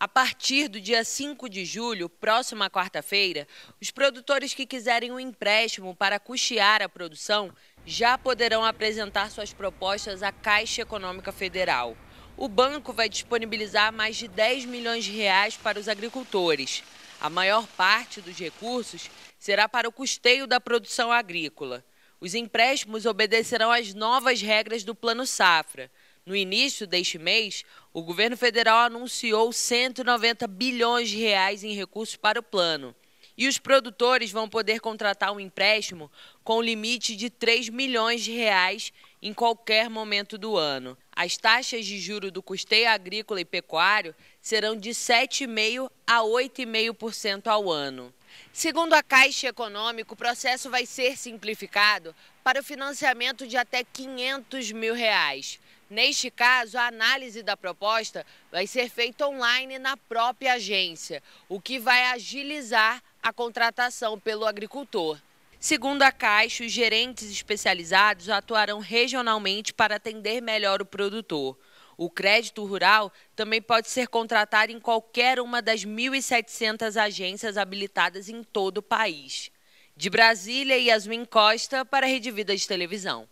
A partir do dia 5 de julho, próxima quarta-feira, os produtores que quiserem um empréstimo para custear a produção já poderão apresentar suas propostas à Caixa Econômica Federal. O banco vai disponibilizar mais de 10 milhões de reais para os agricultores. A maior parte dos recursos será para o custeio da produção agrícola. Os empréstimos obedecerão às novas regras do Plano Safra no início deste mês, o governo federal anunciou 190 bilhões de reais em recursos para o plano. E os produtores vão poder contratar um empréstimo com limite de 3 milhões de reais em qualquer momento do ano. As taxas de juro do custeio agrícola e pecuário serão de 7,5% a 8,5% ao ano. Segundo a Caixa Econômica, o processo vai ser simplificado para o financiamento de até 500 mil reais. Neste caso, a análise da proposta vai ser feita online na própria agência, o que vai agilizar a contratação pelo agricultor. Segundo a Caixa, os gerentes especializados atuarão regionalmente para atender melhor o produtor. O crédito rural também pode ser contratado em qualquer uma das 1.700 agências habilitadas em todo o país. De Brasília, Yasmin Costa, para a Rede Vida de Televisão.